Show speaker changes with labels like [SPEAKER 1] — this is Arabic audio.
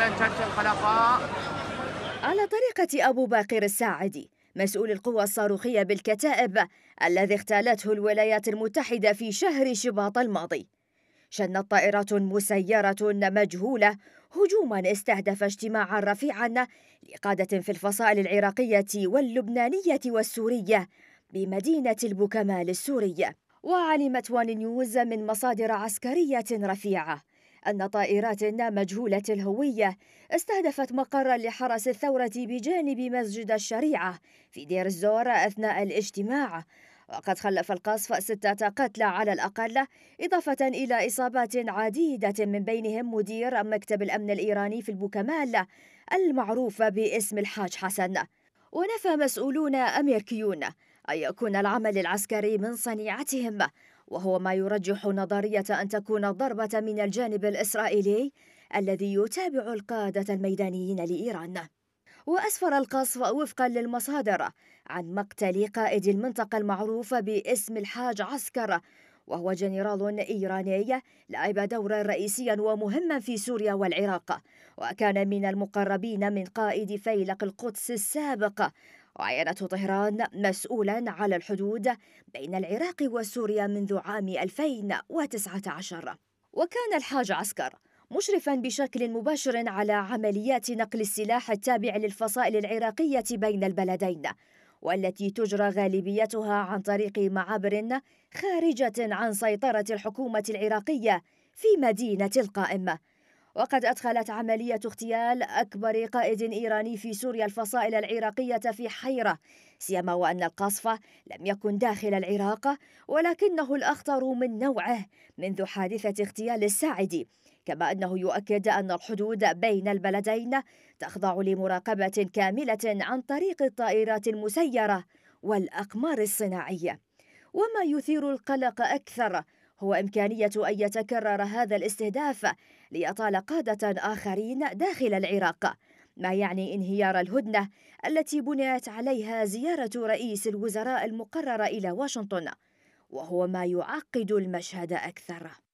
[SPEAKER 1] من ترك الخلفاء على طريقة أبو باقر الساعدي مسؤول القوى الصاروخية بالكتائب الذي اغتالته الولايات المتحدة في شهر شباط الماضي شنت طائرات مسيرة مجهولة هجوما استهدف اجتماعا رفيعا لقادة في الفصائل العراقية واللبنانية والسورية بمدينة البوكمال السورية وعلمت وان نيوز من مصادر عسكرية رفيعة أن طائرات مجهولة الهوية استهدفت مقرا لحرس الثورة بجانب مسجد الشريعة في دير الزور أثناء الاجتماع وقد خلف القصف ستة قتلى على الأقل إضافة إلى إصابات عديدة من بينهم مدير مكتب الأمن الإيراني في البوكمال المعروف باسم الحاج حسن ونفى مسؤولون أميركيون أن يكون العمل العسكري من صنيعتهم وهو ما يرجح نظرية أن تكون ضربة من الجانب الإسرائيلي الذي يتابع القادة الميدانيين لإيران وأسفر القصف وفقا للمصادر عن مقتل قائد المنطقة المعروف باسم الحاج عسكر وهو جنرال إيراني لعب دورا رئيسيا ومهما في سوريا والعراق وكان من المقربين من قائد فيلق القدس السابق وعينته طهران مسؤولا على الحدود بين العراق وسوريا منذ عام 2019 وكان الحاج عسكر مشرفا بشكل مباشر على عمليات نقل السلاح التابع للفصائل العراقية بين البلدين والتي تجرى غالبيتها عن طريق معابر خارجة عن سيطرة الحكومة العراقية في مدينة القائمة وقد أدخلت عملية اغتيال أكبر قائد إيراني في سوريا الفصائل العراقية في حيرة سيما وأن القصف لم يكن داخل العراق ولكنه الأخطر من نوعه منذ حادثة اغتيال الساعدي كما أنه يؤكد أن الحدود بين البلدين تخضع لمراقبة كاملة عن طريق الطائرات المسيرة والأقمار الصناعية وما يثير القلق أكثر هو إمكانية أن يتكرر هذا الاستهداف ليطال قادة آخرين داخل العراق ما يعني انهيار الهدنة التي بنيت عليها زيارة رئيس الوزراء المقررة إلى واشنطن وهو ما يعقد المشهد أكثر